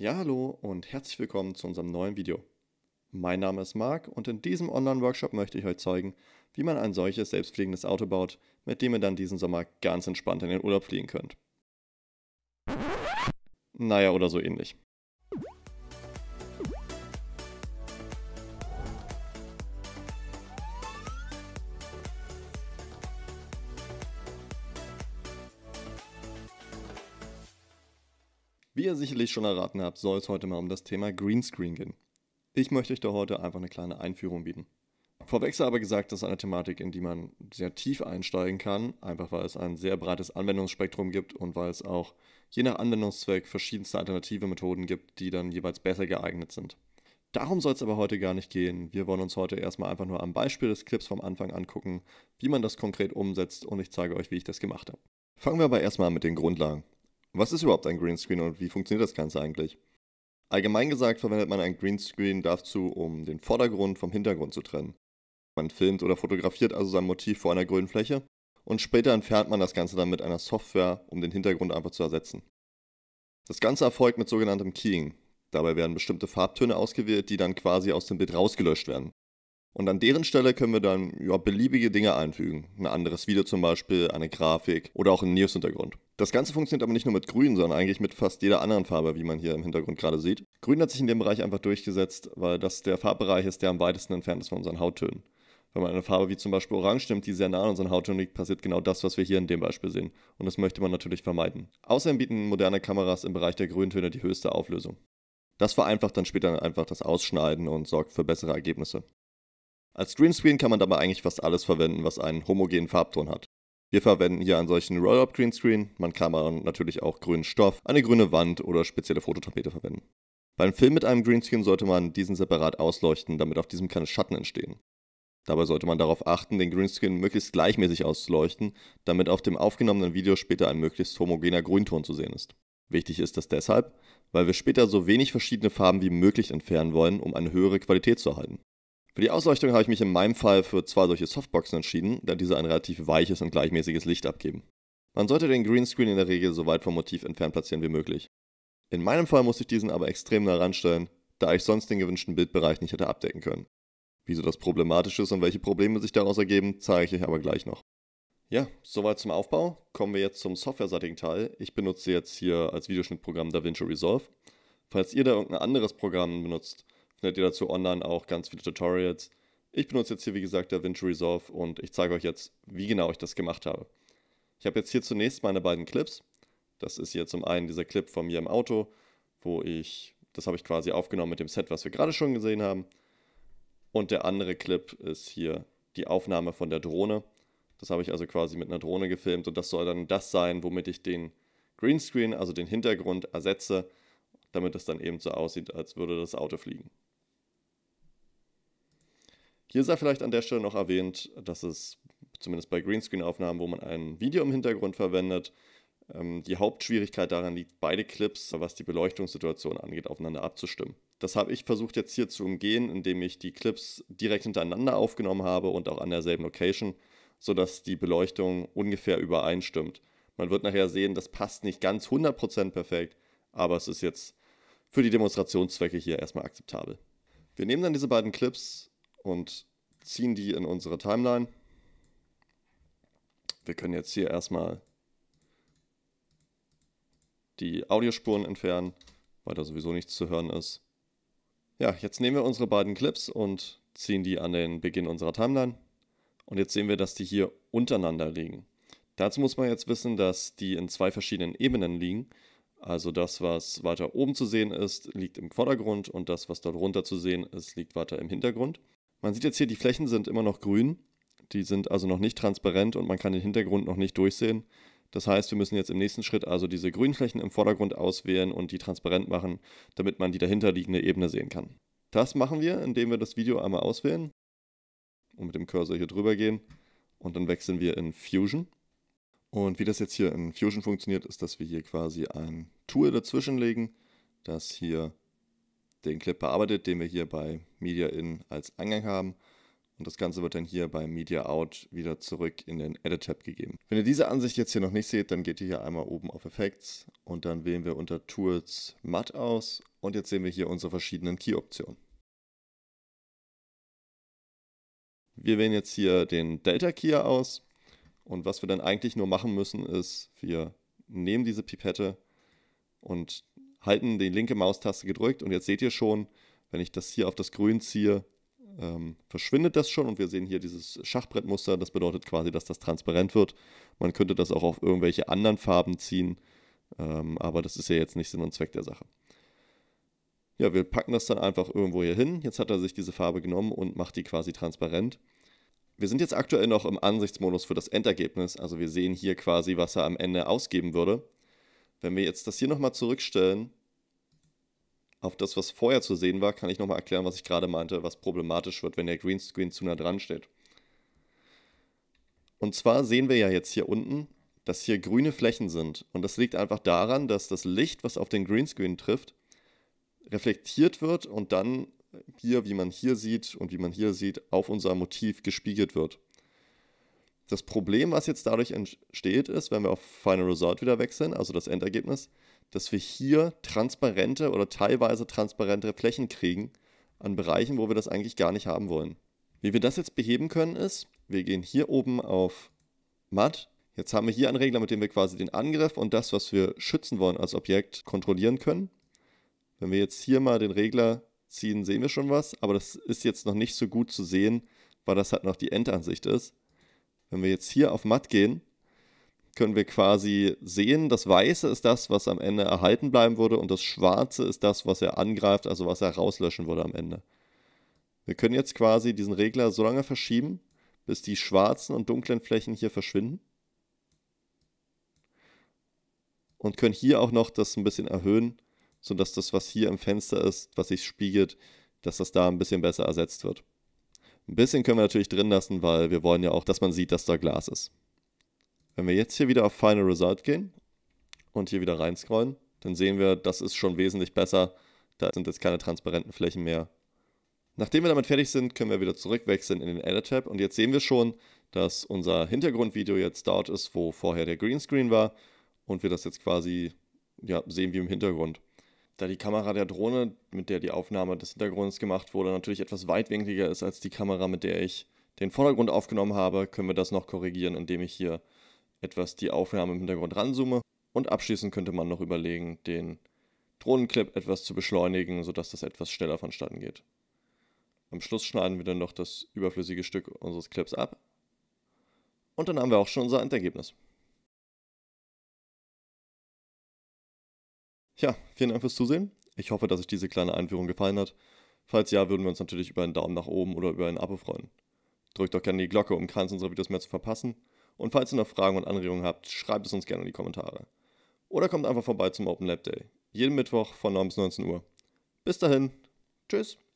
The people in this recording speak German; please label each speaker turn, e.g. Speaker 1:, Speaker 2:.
Speaker 1: Ja, hallo und herzlich willkommen zu unserem neuen Video. Mein Name ist Marc und in diesem Online-Workshop möchte ich euch zeigen, wie man ein solches selbstfliegendes Auto baut, mit dem ihr dann diesen Sommer ganz entspannt in den Urlaub fliegen könnt. Naja, oder so ähnlich. Wie ihr sicherlich schon erraten habt, soll es heute mal um das Thema Greenscreen gehen. Ich möchte euch da heute einfach eine kleine Einführung bieten. Vorweg sei aber gesagt, das ist eine Thematik, in die man sehr tief einsteigen kann, einfach weil es ein sehr breites Anwendungsspektrum gibt und weil es auch je nach Anwendungszweck verschiedenste alternative Methoden gibt, die dann jeweils besser geeignet sind. Darum soll es aber heute gar nicht gehen. Wir wollen uns heute erstmal einfach nur am Beispiel des Clips vom Anfang angucken, wie man das konkret umsetzt und ich zeige euch, wie ich das gemacht habe. Fangen wir aber erstmal mit den Grundlagen. Was ist überhaupt ein Greenscreen und wie funktioniert das Ganze eigentlich? Allgemein gesagt verwendet man ein Greenscreen dazu, um den Vordergrund vom Hintergrund zu trennen. Man filmt oder fotografiert also sein Motiv vor einer grünen Fläche und später entfernt man das Ganze dann mit einer Software, um den Hintergrund einfach zu ersetzen. Das Ganze erfolgt mit sogenanntem Keying. Dabei werden bestimmte Farbtöne ausgewählt, die dann quasi aus dem Bild rausgelöscht werden. Und an deren Stelle können wir dann ja, beliebige Dinge einfügen. Ein anderes Video zum Beispiel, eine Grafik oder auch einen News-Hintergrund. Das Ganze funktioniert aber nicht nur mit Grün, sondern eigentlich mit fast jeder anderen Farbe, wie man hier im Hintergrund gerade sieht. Grün hat sich in dem Bereich einfach durchgesetzt, weil das der Farbbereich ist, der am weitesten entfernt ist von unseren Hauttönen. Wenn man eine Farbe wie zum Beispiel Orange nimmt, die sehr nah an unseren Hauttönen liegt, passiert genau das, was wir hier in dem Beispiel sehen. Und das möchte man natürlich vermeiden. Außerdem bieten moderne Kameras im Bereich der Grüntöne die höchste Auflösung. Das vereinfacht dann später einfach das Ausschneiden und sorgt für bessere Ergebnisse. Als Greenscreen kann man dabei eigentlich fast alles verwenden, was einen homogenen Farbton hat. Wir verwenden hier einen solchen Roll-Up Greenscreen. Man kann aber natürlich auch grünen Stoff, eine grüne Wand oder spezielle Fototapete verwenden. Beim Film mit einem Greenscreen sollte man diesen separat ausleuchten, damit auf diesem keine Schatten entstehen. Dabei sollte man darauf achten, den Greenscreen möglichst gleichmäßig auszuleuchten, damit auf dem aufgenommenen Video später ein möglichst homogener Grünton zu sehen ist. Wichtig ist das deshalb, weil wir später so wenig verschiedene Farben wie möglich entfernen wollen, um eine höhere Qualität zu erhalten. Für die Ausleuchtung habe ich mich in meinem Fall für zwei solche Softboxen entschieden, da diese ein relativ weiches und gleichmäßiges Licht abgeben. Man sollte den Greenscreen in der Regel so weit vom Motiv entfernt platzieren wie möglich. In meinem Fall musste ich diesen aber extrem nah ranstellen, da ich sonst den gewünschten Bildbereich nicht hätte abdecken können. Wieso das problematisch ist und welche Probleme sich daraus ergeben, zeige ich euch aber gleich noch. Ja, soweit zum Aufbau. Kommen wir jetzt zum softwareseitigen Teil. Ich benutze jetzt hier als Videoschnittprogramm DaVinci Resolve. Falls ihr da irgendein anderes Programm benutzt, findet ihr dazu online auch ganz viele Tutorials. Ich benutze jetzt hier, wie gesagt, DaVinci Resolve und ich zeige euch jetzt, wie genau ich das gemacht habe. Ich habe jetzt hier zunächst meine beiden Clips. Das ist hier zum einen dieser Clip von mir im Auto, wo ich, das habe ich quasi aufgenommen mit dem Set, was wir gerade schon gesehen haben. Und der andere Clip ist hier die Aufnahme von der Drohne. Das habe ich also quasi mit einer Drohne gefilmt und das soll dann das sein, womit ich den Greenscreen, also den Hintergrund, ersetze, damit es dann eben so aussieht, als würde das Auto fliegen. Hier sei vielleicht an der Stelle noch erwähnt, dass es zumindest bei Greenscreen-Aufnahmen, wo man ein Video im Hintergrund verwendet, ähm, die Hauptschwierigkeit daran liegt, beide Clips, was die Beleuchtungssituation angeht, aufeinander abzustimmen. Das habe ich versucht jetzt hier zu umgehen, indem ich die Clips direkt hintereinander aufgenommen habe und auch an derselben Location, sodass die Beleuchtung ungefähr übereinstimmt. Man wird nachher sehen, das passt nicht ganz 100% perfekt, aber es ist jetzt für die Demonstrationszwecke hier erstmal akzeptabel. Wir nehmen dann diese beiden Clips und ziehen die in unsere Timeline. Wir können jetzt hier erstmal die Audiospuren entfernen, weil da sowieso nichts zu hören ist. Ja, jetzt nehmen wir unsere beiden Clips und ziehen die an den Beginn unserer Timeline. Und jetzt sehen wir, dass die hier untereinander liegen. Dazu muss man jetzt wissen, dass die in zwei verschiedenen Ebenen liegen. Also das, was weiter oben zu sehen ist, liegt im Vordergrund und das, was dort runter zu sehen ist, liegt weiter im Hintergrund. Man sieht jetzt hier, die Flächen sind immer noch grün. Die sind also noch nicht transparent und man kann den Hintergrund noch nicht durchsehen. Das heißt, wir müssen jetzt im nächsten Schritt also diese Grünflächen im Vordergrund auswählen und die transparent machen, damit man die dahinterliegende Ebene sehen kann. Das machen wir, indem wir das Video einmal auswählen und mit dem Cursor hier drüber gehen und dann wechseln wir in Fusion. Und wie das jetzt hier in Fusion funktioniert, ist, dass wir hier quasi ein Tool dazwischen legen, das hier den Clip bearbeitet, den wir hier bei Media In als Eingang haben. Und das Ganze wird dann hier bei Media Out wieder zurück in den Edit-Tab gegeben. Wenn ihr diese Ansicht jetzt hier noch nicht seht, dann geht ihr hier einmal oben auf Effects und dann wählen wir unter Tools Matt aus. Und jetzt sehen wir hier unsere verschiedenen Key-Optionen. Wir wählen jetzt hier den Delta-Key aus. Und was wir dann eigentlich nur machen müssen, ist, wir nehmen diese Pipette und halten, die linke Maustaste gedrückt und jetzt seht ihr schon, wenn ich das hier auf das Grün ziehe, ähm, verschwindet das schon und wir sehen hier dieses Schachbrettmuster. Das bedeutet quasi, dass das transparent wird. Man könnte das auch auf irgendwelche anderen Farben ziehen, ähm, aber das ist ja jetzt nicht Sinn und Zweck der Sache. Ja, wir packen das dann einfach irgendwo hier hin. Jetzt hat er sich diese Farbe genommen und macht die quasi transparent. Wir sind jetzt aktuell noch im Ansichtsmodus für das Endergebnis, also wir sehen hier quasi, was er am Ende ausgeben würde. Wenn wir jetzt das hier nochmal zurückstellen auf das, was vorher zu sehen war, kann ich nochmal erklären, was ich gerade meinte, was problematisch wird, wenn der Greenscreen zu nah dran steht. Und zwar sehen wir ja jetzt hier unten, dass hier grüne Flächen sind. Und das liegt einfach daran, dass das Licht, was auf den Greenscreen trifft, reflektiert wird und dann hier, wie man hier sieht und wie man hier sieht, auf unser Motiv gespiegelt wird. Das Problem, was jetzt dadurch entsteht, ist, wenn wir auf Final Result wieder wechseln, also das Endergebnis, dass wir hier transparente oder teilweise transparente Flächen kriegen an Bereichen, wo wir das eigentlich gar nicht haben wollen. Wie wir das jetzt beheben können ist, wir gehen hier oben auf Matt. Jetzt haben wir hier einen Regler, mit dem wir quasi den Angriff und das, was wir schützen wollen als Objekt, kontrollieren können. Wenn wir jetzt hier mal den Regler ziehen, sehen wir schon was, aber das ist jetzt noch nicht so gut zu sehen, weil das halt noch die Endansicht ist. Wenn wir jetzt hier auf Matt gehen, können wir quasi sehen. Das Weiße ist das, was am Ende erhalten bleiben würde und das Schwarze ist das, was er angreift, also was er rauslöschen würde am Ende. Wir können jetzt quasi diesen Regler so lange verschieben, bis die schwarzen und dunklen Flächen hier verschwinden. Und können hier auch noch das ein bisschen erhöhen, sodass das, was hier im Fenster ist, was sich spiegelt, dass das da ein bisschen besser ersetzt wird. Ein bisschen können wir natürlich drin lassen, weil wir wollen ja auch, dass man sieht, dass da Glas ist. Wenn wir jetzt hier wieder auf Final Result gehen und hier wieder reinscrollen, dann sehen wir, das ist schon wesentlich besser. Da sind jetzt keine transparenten Flächen mehr. Nachdem wir damit fertig sind, können wir wieder zurückwechseln in den Edit tab und jetzt sehen wir schon, dass unser Hintergrundvideo jetzt dort ist, wo vorher der Greenscreen war und wir das jetzt quasi ja, sehen wie im Hintergrund. Da die Kamera der Drohne, mit der die Aufnahme des Hintergrunds gemacht wurde, natürlich etwas weitwinkliger ist als die Kamera, mit der ich den Vordergrund aufgenommen habe, können wir das noch korrigieren, indem ich hier etwas die Aufnahme im Hintergrund ranzoome. Und abschließend könnte man noch überlegen, den Drohnenclip etwas zu beschleunigen, sodass das etwas schneller vonstatten geht. Am Schluss schneiden wir dann noch das überflüssige Stück unseres Clips ab. Und dann haben wir auch schon unser Endergebnis. Ja, vielen Dank fürs Zusehen. Ich hoffe, dass euch diese kleine Einführung gefallen hat. Falls ja, würden wir uns natürlich über einen Daumen nach oben oder über ein Abo freuen. Drückt doch gerne die Glocke, um keins unserer Videos mehr zu verpassen. Und falls ihr noch Fragen und Anregungen habt, schreibt es uns gerne in die Kommentare. Oder kommt einfach vorbei zum Open Lab Day. Jeden Mittwoch von 9 bis 19 Uhr. Bis dahin, tschüss.